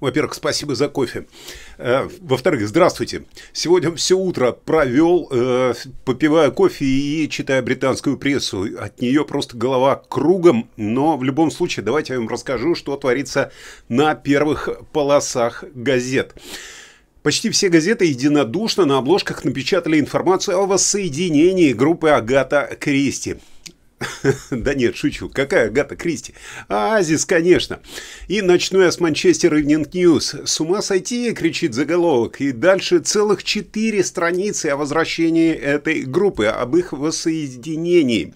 Во-первых, спасибо за кофе. Э, во-вторых, здравствуйте. Сегодня все утро провел, э, попивая кофе и читая британскую прессу. От нее просто голова кругом, но в любом случае давайте я вам расскажу, что творится на первых полосах газет. Почти все газеты единодушно на обложках напечатали информацию о воссоединении группы Агата Кристи. да нет, шучу. Какая Агата Кристи? Оазис, конечно. И начну я с Манчестер Ивнинг Ньюс. С ума сойти, кричит заголовок. И дальше целых четыре страницы о возвращении этой группы, об их воссоединении.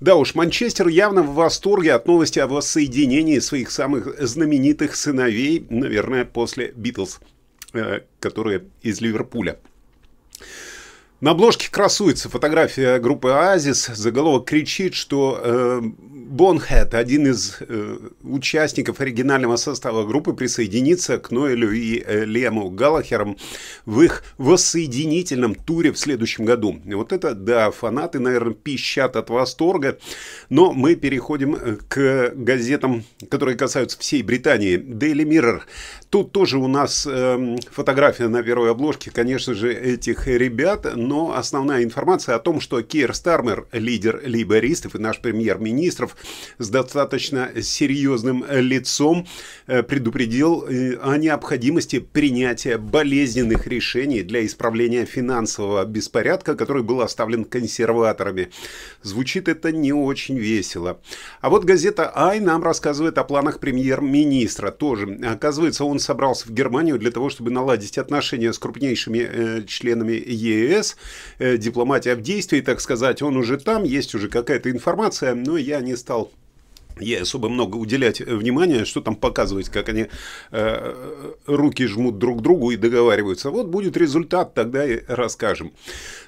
Да уж, Манчестер явно в восторге от новости о воссоединении своих самых знаменитых сыновей, наверное, после Битлз, э, которые из Ливерпуля. На обложке красуется фотография группы «Оазис». Заголовок кричит, что э, один из э, участников оригинального состава группы, присоединится к Ноэлю и э, Лему Галлахерам в их воссоединительном туре в следующем году. вот это, да, фанаты, наверное, пищат от восторга. Но мы переходим э, к газетам, которые касаются всей Британии. Daily Mirror. Тут тоже у нас э, фотография на первой обложке, конечно же, этих ребят, но но основная информация о том, что Кир Стармер, лидер лейбористов и наш премьер-министр с достаточно серьезным лицом э, предупредил э, о необходимости принятия болезненных решений для исправления финансового беспорядка, который был оставлен консерваторами. Звучит это не очень весело. А вот газета «Ай» нам рассказывает о планах премьер-министра тоже. Оказывается, он собрался в Германию для того, чтобы наладить отношения с крупнейшими э, членами ЕС э Э, дипломатия в действии, так сказать, он уже там, есть уже какая-то информация, но я не стал ей особо много уделять э, внимания, что там показывать, как они э, э руки жмут друг другу и договариваются. Вот будет результат, тогда и расскажем.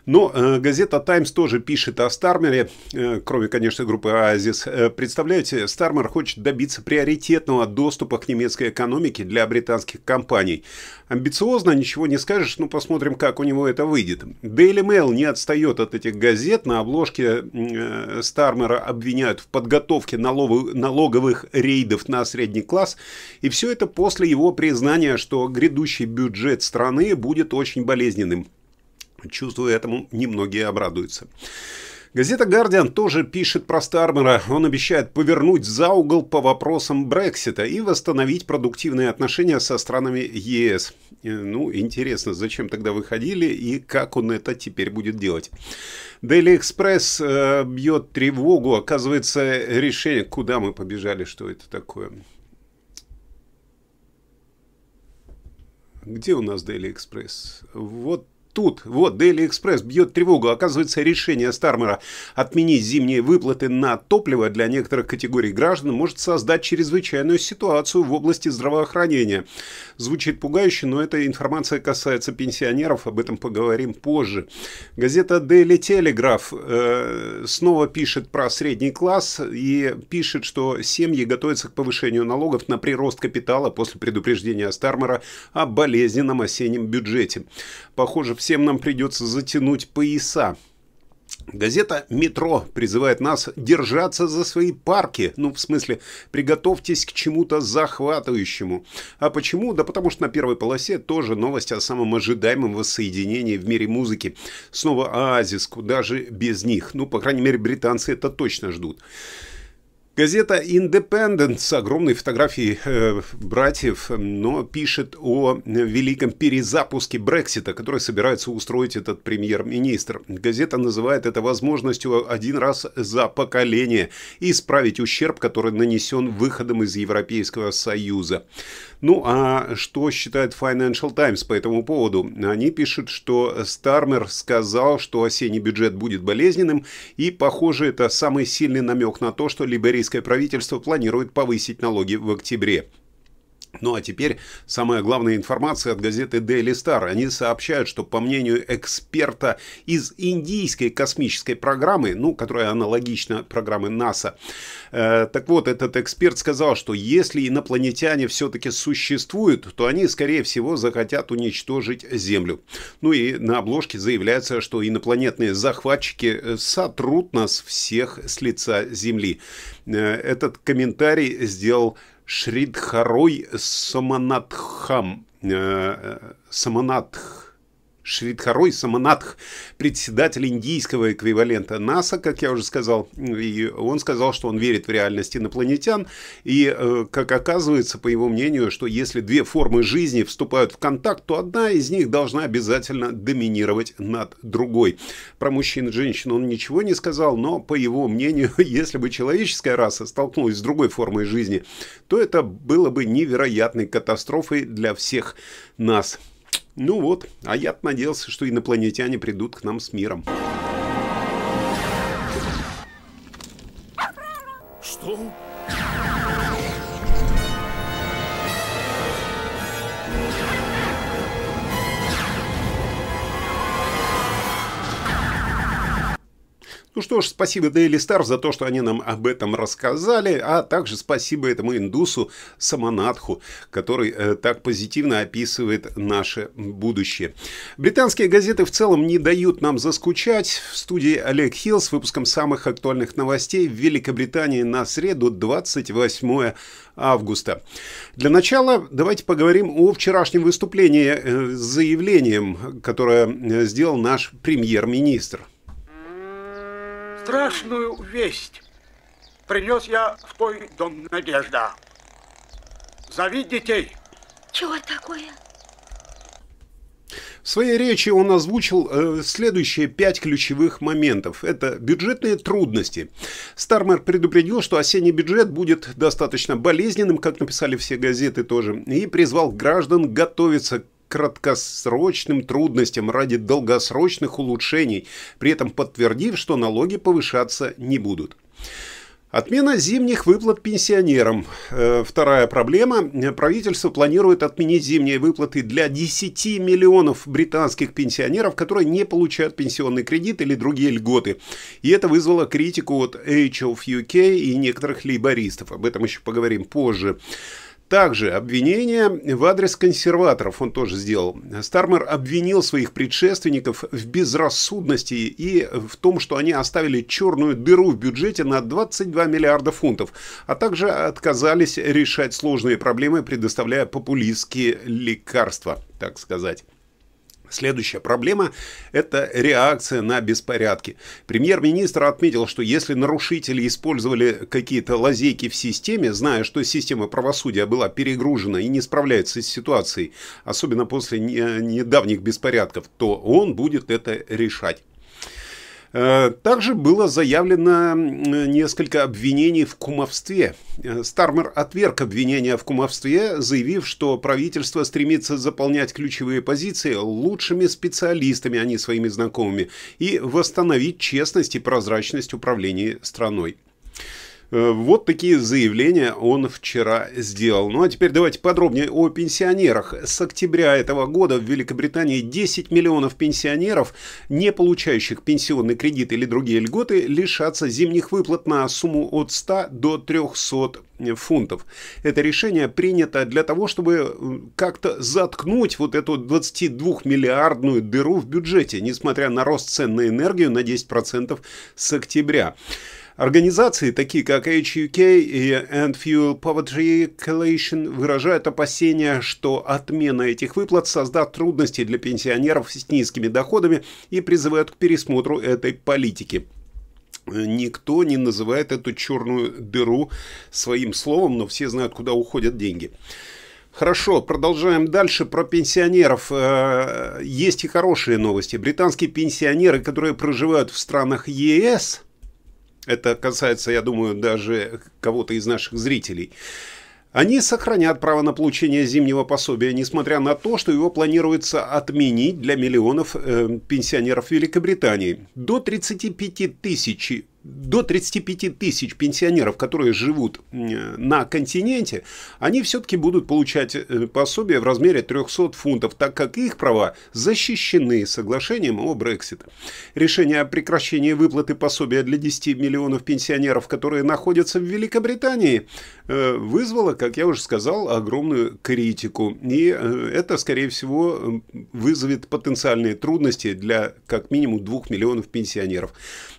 Но э, газета Times тоже пишет о Стармере, э, кроме, конечно, группы «Оазис». Э, представляете, Стармер хочет добиться приоритетного доступа к немецкой экономике для британских компаний. Амбициозно ничего не скажешь, но ну, посмотрим, как у него это выйдет. Daily Mail не отстает от этих газет. На обложке э, Стармера обвиняют в подготовке налоговых налоговых, рейдов на средний класс. И все это после его признания, что грядущий бюджет страны будет очень болезненным. Чувствую, этому немногие обрадуются. Газета «Гардиан» тоже пишет про Стармера. Он обещает повернуть за угол по вопросам Брексита и восстановить продуктивные отношения со странами ЕС. Э, ну, интересно, зачем тогда выходили и как он это теперь будет делать. Дели Экспресс э, бьет тревогу. Оказывается, решение, куда мы побежали, что это такое. Где у нас Дели Экспресс? Вот тут, вот, Дели Экспресс бьет тревогу. Оказывается, решение Стармера отменить зимние выплаты на топливо для некоторых категорий граждан может создать чрезвычайную ситуацию в области здравоохранения. Звучит пугающе, но эта информация касается пенсионеров, об этом поговорим позже. Газета Daily Telegraph э, снова пишет про средний класс и пишет, что семьи готовятся к повышению налогов на прирост капитала после предупреждения Стармера о болезненном осеннем бюджете. Похоже, все всем нам придется затянуть пояса. Газета «Метро» призывает нас держаться за свои парки. Ну, в смысле, приготовьтесь к чему-то захватывающему. А почему? Да потому что на первой полосе тоже новость о самом ожидаемом воссоединении в мире музыки. Снова «Оазис», куда же без них? Ну, по крайней мере, британцы это точно ждут. Газета «Индепендент» с огромной фотографией э, братьев, э, но пишет о великом перезапуске Брексита, который собирается устроить этот премьер-министр. Газета называет это возможностью один раз за поколение исправить ущерб, который нанесен выходом из Европейского Союза. Ну а что считает Financial Times по этому поводу? Они пишут, что Стармер сказал, что осенний бюджет будет болезненным, и, похоже, это самый сильный намек на то, что либерис Европейское правительство планирует повысить налоги в октябре. Ну а теперь самая главная информация от газеты Daily Star. Они сообщают, что по мнению эксперта из индийской космической программы, ну, которая аналогична программе НАСА, э, так вот, этот эксперт сказал, что если инопланетяне все-таки существуют, то они, скорее всего, захотят уничтожить Землю. Ну и на обложке заявляется, что инопланетные захватчики э, сотрут нас всех с лица Земли. Э, этот комментарий сделал Шридхарой Саманатхам. Э, э, Саманатх Шридхарой Саманатх, председатель индийского эквивалента НАСА, как я уже сказал. И он сказал, что он верит в реальность инопланетян. И, э, как оказывается, по его мнению, что если две формы жизни вступают в контакт, то одна из них должна обязательно доминировать над другой. Про мужчин и женщин он ничего не сказал, но, по его мнению, если бы человеческая раса столкнулась с другой формой жизни, то это было бы невероятной катастрофой для всех нас. Ну вот, а я надеялся, что инопланетяне придут к нам с миром. Что? Ну что ж, спасибо Daily Star за то, что они нам об этом рассказали, а также спасибо этому индусу Саманатху, который э, так позитивно описывает наше будущее. Британские газеты в целом не дают нам заскучать. В студии Олег Хилл с выпуском самых актуальных новостей в Великобритании на среду 28 августа. Для начала давайте поговорим о вчерашнем выступлении э, с заявлением, которое э, сделал наш премьер-министр страшную весть принес я в твой дом, Надежда. Зови детей. Чего такое? В своей речи он озвучил э, следующие пять ключевых моментов. Это бюджетные трудности. Стармер предупредил, что осенний бюджет будет достаточно болезненным, как написали все газеты тоже, и призвал граждан готовиться к краткосрочным трудностям ради долгосрочных улучшений, при этом подтвердив, что налоги повышаться не будут. Отмена зимних выплат пенсионерам. Э, вторая проблема. Правительство планирует отменить зимние выплаты для 10 миллионов британских пенсионеров, которые не получают пенсионный кредит или другие льготы. И это вызвало критику от Age of UK и некоторых лейбористов. Об этом еще поговорим позже. Также обвинение в адрес консерваторов он тоже сделал. Стармер обвинил своих предшественников в безрассудности и в том, что они оставили черную дыру в бюджете на 22 миллиарда фунтов, а также отказались решать сложные проблемы, предоставляя популистские лекарства, так сказать. Следующая проблема – это реакция на беспорядки. Премьер-министр отметил, что если нарушители использовали какие-то лазейки в системе, зная, что система правосудия была перегружена и не справляется с ситуацией, особенно после недавних беспорядков, то он будет это решать. Э, также было заявлено несколько обвинений в кумовстве. Э, Стармер отверг обвинения в кумовстве, заявив, что правительство стремится заполнять ключевые позиции лучшими специалистами, а не своими знакомыми, и восстановить честность и прозрачность управления страной. Э, вот такие заявления он вчера сделал. Ну а теперь давайте подробнее о пенсионерах. С октября этого года в Великобритании 10 миллионов пенсионеров, не получающих пенсионный кредит или другие льготы, лишатся зимних выплат на сумму от 100 до 300 фунтов. Это решение принято для того, чтобы как-то заткнуть вот эту 22-миллиардную дыру в бюджете, несмотря на рост цен на энергию на 10% с октября. Организации, такие как HUK и End Fuel Poverty Coalition, выражают опасения, что отмена этих выплат создаст трудности для пенсионеров с низкими доходами и призывают к пересмотру этой политики. Никто не называет эту черную дыру своим словом, но все знают, куда уходят деньги. Хорошо, продолжаем дальше про пенсионеров. Э, есть и хорошие новости. Британские пенсионеры, которые проживают в странах ЕС, это касается, я думаю, даже кого-то из наших зрителей, они сохранят право на получение зимнего пособия, несмотря на то, что его планируется отменить для миллионов э, пенсионеров Великобритании. До 35 тысяч до 35 тысяч пенсионеров, которые живут на континенте, они все-таки будут получать э, пособие в размере 300 фунтов, так как их права защищены соглашением о Брексит. Решение о прекращении выплаты пособия для 10 миллионов пенсионеров, которые находятся в Великобритании, э, вызвало, как я уже сказал, огромную критику. И э, это, скорее всего, вызовет потенциальные трудности для как минимум 2 миллионов пенсионеров.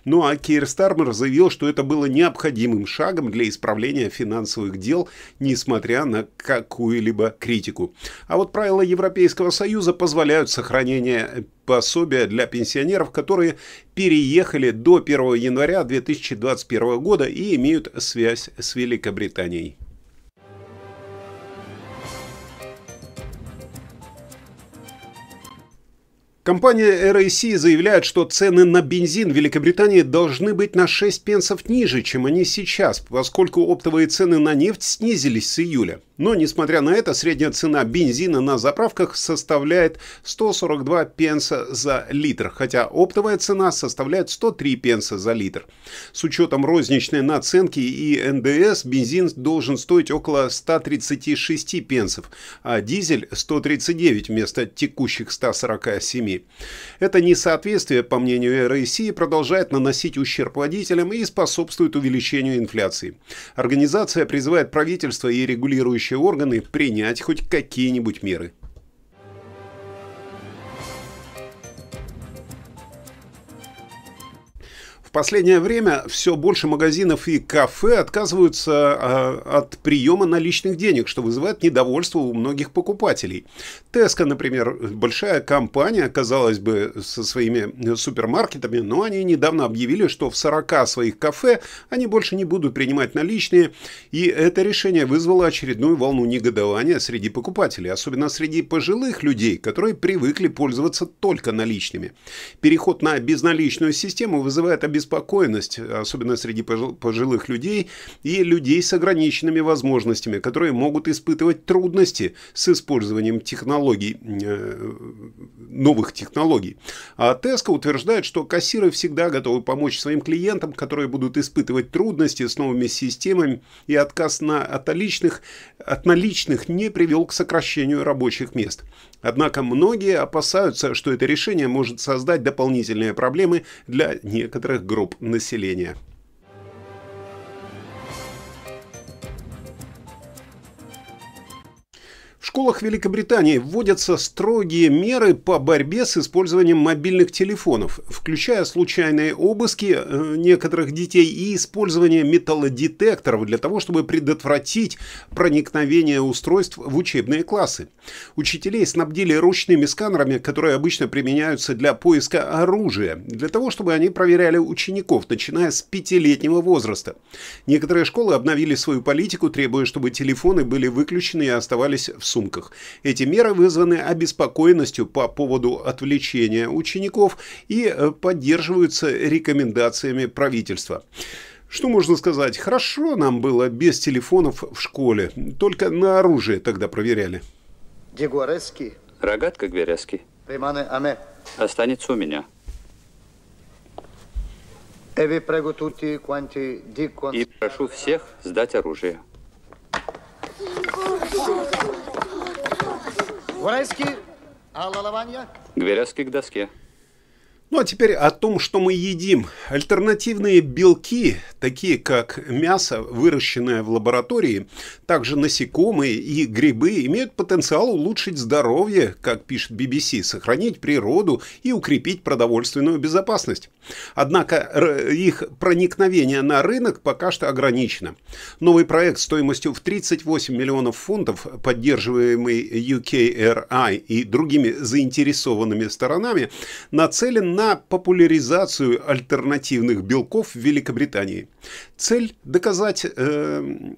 Ну а Кирстар Фармер заявил, что это было необходимым шагом для исправления финансовых дел, несмотря на какую-либо критику. А вот правила Европейского Союза позволяют сохранение пособия для пенсионеров, которые переехали до 1 января 2021 года и имеют связь с Великобританией. Компания RAC заявляет, что цены на бензин в Великобритании должны быть на 6 пенсов ниже, чем они сейчас, поскольку оптовые цены на нефть снизились с июля. Но, несмотря на это, средняя цена бензина на заправках составляет 142 пенса за литр, хотя оптовая цена составляет 103 пенса за литр. С учетом розничной наценки и НДС бензин должен стоить около 136 пенсов, а дизель 139 вместо текущих 147. Это несоответствие, по мнению РСИ, продолжает наносить ущерб водителям и способствует увеличению инфляции. Организация призывает правительство и регулирующие контролирующие органы принять хоть какие-нибудь меры. последнее время все больше магазинов и кафе отказываются а, от приема наличных денег, что вызывает недовольство у многих покупателей. Теска, например, большая компания, казалось бы, со своими э, супермаркетами, но они недавно объявили, что в 40 своих кафе они больше не будут принимать наличные, и это решение вызвало очередную волну негодования среди покупателей, особенно среди пожилых людей, которые привыкли пользоваться только наличными. Переход на безналичную систему вызывает обеспокоенность обеспокоенность, особенно среди пожилых людей и людей с ограниченными возможностями, которые могут испытывать трудности с использованием технологий, э, новых технологий. А Теска утверждает, что кассиры всегда готовы помочь своим клиентам, которые будут испытывать трудности с новыми системами, и отказ на, от, наличных, от наличных не привел к сокращению рабочих мест. Однако многие опасаются, что это решение может создать дополнительные проблемы для некоторых групп населения. школах Великобритании вводятся строгие меры по борьбе с использованием мобильных телефонов, включая случайные обыски э, некоторых детей и использование металлодетекторов для того, чтобы предотвратить проникновение устройств в учебные классы. Учителей снабдили ручными сканерами, которые обычно применяются для поиска оружия, для того, чтобы они проверяли учеников, начиная с пятилетнего возраста. Некоторые школы обновили свою политику, требуя, чтобы телефоны были выключены и оставались в сумке сумках. Эти меры вызваны обеспокоенностью по поводу отвлечения учеников и э, поддерживаются рекомендациями правительства. Что можно сказать? Хорошо нам было без телефонов в школе. Только на оружие тогда проверяли. Дегуарески. Рогатка Гверески. Приманы аме. Останется у меня. И прошу всех сдать оружие. Гверецкий, Алла Лаванья. Гверецкий к доске. Ну а теперь о том, что мы едим. Альтернативные белки, такие как мясо, выращенное в лаборатории, также насекомые и грибы, имеют потенциал улучшить здоровье, как пишет BBC, сохранить природу и укрепить продовольственную безопасность. Однако их проникновение на рынок пока что ограничено. Новый проект стоимостью в 38 миллионов фунтов, поддерживаемый UKRI и другими заинтересованными сторонами, нацелен на популяризацию альтернативных белков в Великобритании. Цель – доказать э,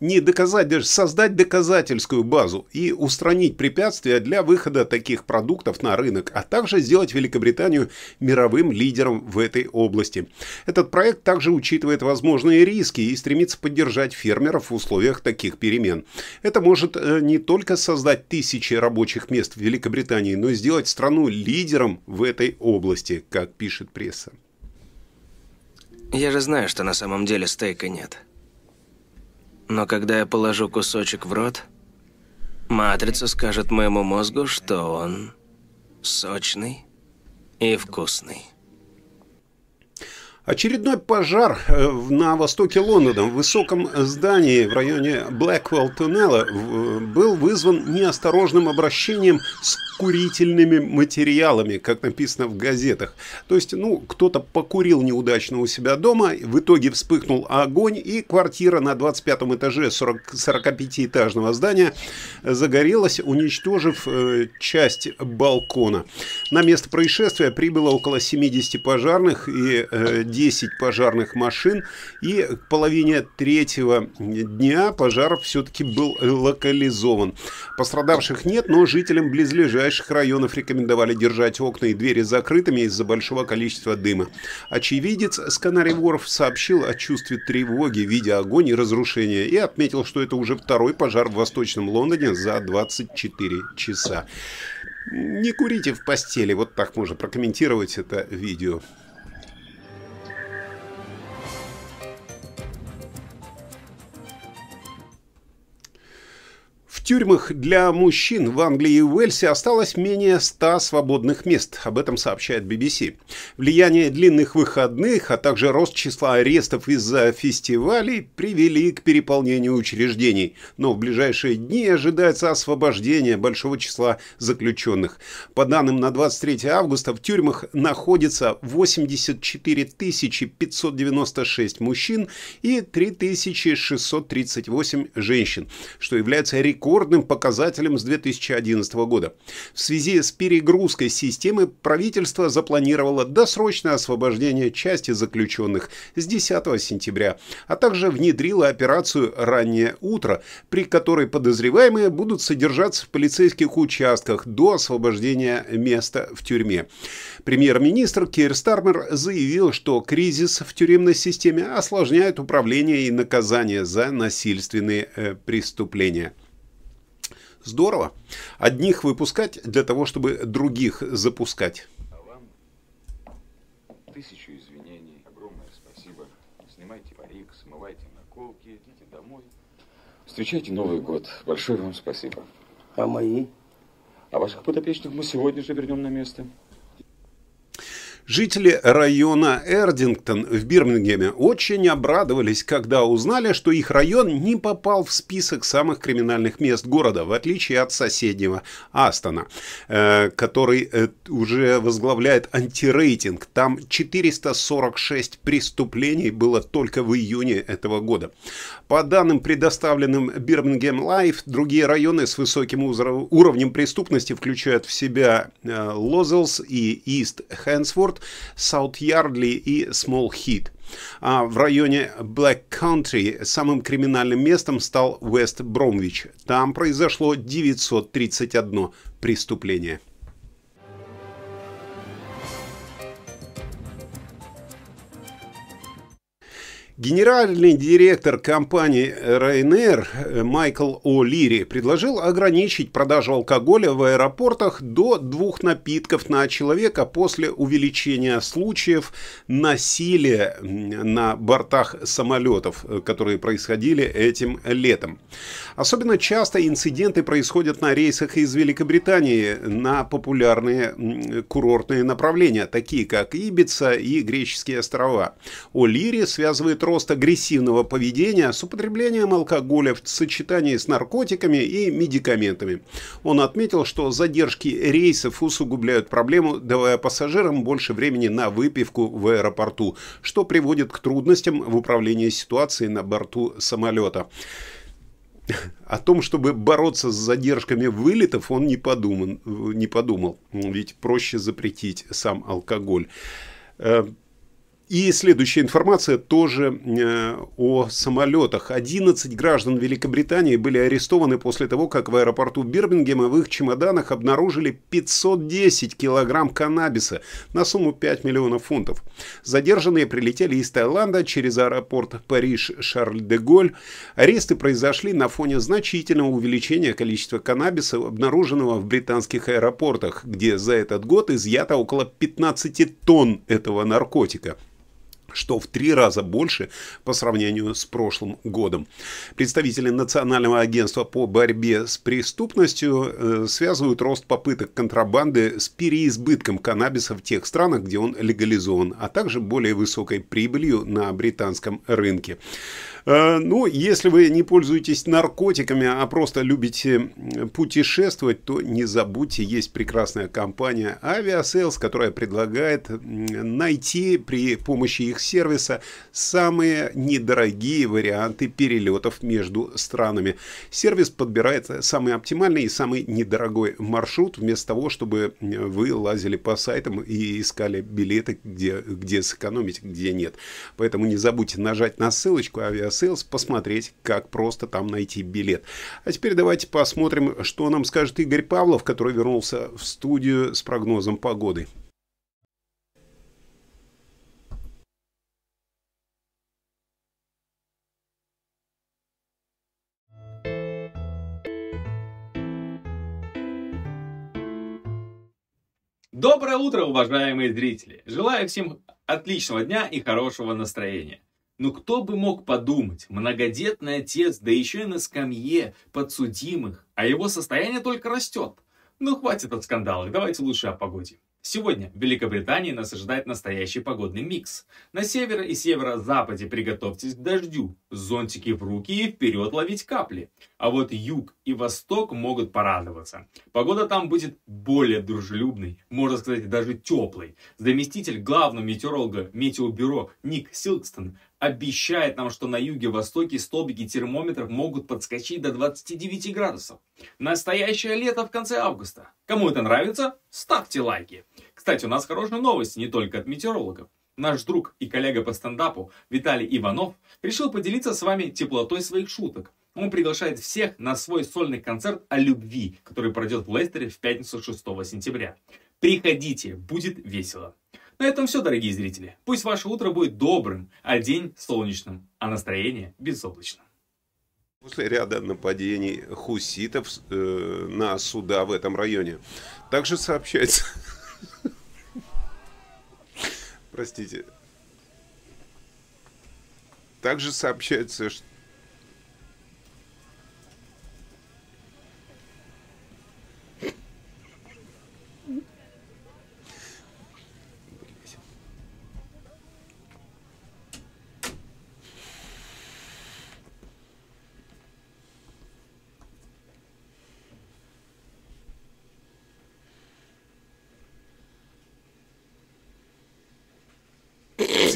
не доказать, даже создать доказательскую базу и устранить препятствия для выхода таких продуктов на рынок, а также сделать Великобританию мировым лидером в этой области. Этот проект также учитывает возможные риски и стремится поддержать фермеров в условиях таких перемен. Это может э, не только создать тысячи рабочих мест в Великобритании, но и сделать страну лидером в этой области, как пишет пресса. Я же знаю, что на самом деле стейка нет. Но когда я положу кусочек в рот, матрица скажет моему мозгу, что он сочный и вкусный. Очередной пожар э, на востоке Лондона в высоком здании в районе Блэквелл-туннела э, был вызван неосторожным обращением с курительными материалами, как написано в газетах. То есть, ну, кто-то покурил неудачно у себя дома, в итоге вспыхнул огонь, и квартира на 25 этаже 40, 45-этажного здания загорелась, уничтожив э, часть балкона. На место происшествия прибыло около 70 пожарных и э, 10 пожарных машин, и к половине третьего дня пожар все-таки был э, локализован. Пострадавших нет, но жителям близлежащих ближайших районов рекомендовали держать окна и двери закрытыми из-за большого количества дыма. Очевидец с Канареворов сообщил о чувстве тревоги, видя огонь и разрушения, и отметил, что это уже второй пожар в Восточном Лондоне за 24 часа. Не курите в постели, вот так можно прокомментировать это видео. тюрьмах для мужчин в Англии и Уэльсе осталось менее 100 свободных мест, об этом сообщает BBC. Влияние длинных выходных, а также рост числа арестов из-за фестивалей привели к переполнению учреждений, но в ближайшие дни ожидается освобождение большого числа заключенных. По данным на 23 августа в тюрьмах находится 84 596 мужчин и 3638 женщин, что является рекордом рекордным показателем с 2011 года. В связи с перегрузкой системы правительство запланировало досрочное освобождение части заключенных с 10 сентября, а также внедрило операцию «Раннее утро», при которой подозреваемые будут содержаться в полицейских участках до освобождения места в тюрьме. Премьер-министр Кир Стармер заявил, что кризис в тюремной системе осложняет управление и наказание за насильственные э, преступления. Здорово. Одних выпускать для того, чтобы других запускать. А вам тысячу извинений, огромное спасибо. Снимайте парик, смывайте наколки, идите домой. Встречайте Новый год. Большое вам спасибо. А мои? А ваших подопечных мы сегодня же вернем на место. Жители района Эрдингтон в Бирмингеме очень обрадовались, когда узнали, что их район не попал в список самых криминальных мест города, в отличие от соседнего Астона, э, который э, уже возглавляет антирейтинг. Там 446 преступлений было только в июне этого года. По данным, предоставленным Бирмингем Лайф, другие районы с высоким уровнем преступности включают в себя э, Лозелс и Ист Хэнсфорд. Ньюпорт, Саут-Ярдли и Смол хит А в районе Блэк Кантри самым криминальным местом стал Уэст Бромвич. Там произошло 931 преступление. Генеральный директор компании Ryanair э, Майкл О'Лири предложил ограничить продажу алкоголя в аэропортах до двух напитков на человека после увеличения случаев насилия на бортах самолетов, э, которые происходили этим летом. Особенно часто инциденты происходят на рейсах из Великобритании на популярные курортные направления, такие как Ибица и Греческие острова. О'Лири связывает рост агрессивного поведения с употреблением алкоголя в сочетании с наркотиками и медикаментами. Он отметил, что задержки рейсов усугубляют проблему, давая пассажирам больше времени на выпивку в аэропорту, что приводит к трудностям в управлении ситуацией на борту самолета. О том, чтобы бороться с задержками вылетов, он не подуман, не подумал ведь проще запретить сам алкоголь. Э, и следующая информация тоже э, о самолетах. 11 граждан Великобритании были арестованы после того, как в аэропорту Бирмингема в их чемоданах обнаружили 510 килограмм каннабиса на сумму 5 миллионов фунтов. Задержанные прилетели из Таиланда через аэропорт Париж-Шарль-де-Голь. Аресты произошли на фоне значительного увеличения количества каннабиса, обнаруженного в британских аэропортах, где за этот год изъято около 15 тонн этого наркотика что в три раза больше по сравнению с прошлым годом. Представители Национального агентства по борьбе с преступностью э, связывают рост попыток контрабанды с переизбытком каннабиса в тех странах, где он легализован, а также более высокой прибылью на британском рынке. Э, ну, если вы не пользуетесь наркотиками, а просто любите путешествовать, то не забудьте, есть прекрасная компания Aviasales, которая предлагает найти при помощи их сервиса самые недорогие варианты перелетов между странами. Сервис подбирает самый оптимальный и самый недорогой маршрут, вместо того, чтобы вы лазили по сайтам и искали билеты, где, где сэкономить, где нет. Поэтому не забудьте нажать на ссылочку Aviasales Sales посмотреть, как просто там найти билет. А теперь давайте посмотрим, что нам скажет Игорь Павлов, который вернулся в студию с прогнозом погоды. Доброе утро, уважаемые зрители! Желаю всем отличного дня и хорошего настроения. Но кто бы мог подумать, многодетный отец, да еще и на скамье подсудимых, а его состояние только растет. Ну хватит от скандалов, давайте лучше о погоде. Сегодня в Великобритании нас ожидает настоящий погодный микс. На северо и северо-западе приготовьтесь к дождю, зонтики в руки и вперед ловить капли. А вот юг и восток могут порадоваться. Погода там будет более дружелюбной, можно сказать даже теплой. Заместитель главного метеоролога Метеобюро Ник Силкстон обещает нам, что на юге-востоке столбики термометров могут подскочить до 29 градусов. Настоящее лето в конце августа. Кому это нравится, ставьте лайки. Кстати, у нас хорошая новость не только от метеорологов. Наш друг и коллега по стендапу Виталий Иванов решил поделиться с вами теплотой своих шуток. Он приглашает всех на свой сольный концерт о любви, который пройдет в Лестере в пятницу 6 сентября. Приходите, будет весело. На этом все, дорогие зрители. Пусть ваше утро будет добрым, а день солнечным, а настроение безоблачным. После ряда нападений хуситов э, на суда в этом районе также сообщается... Простите. Также сообщается, что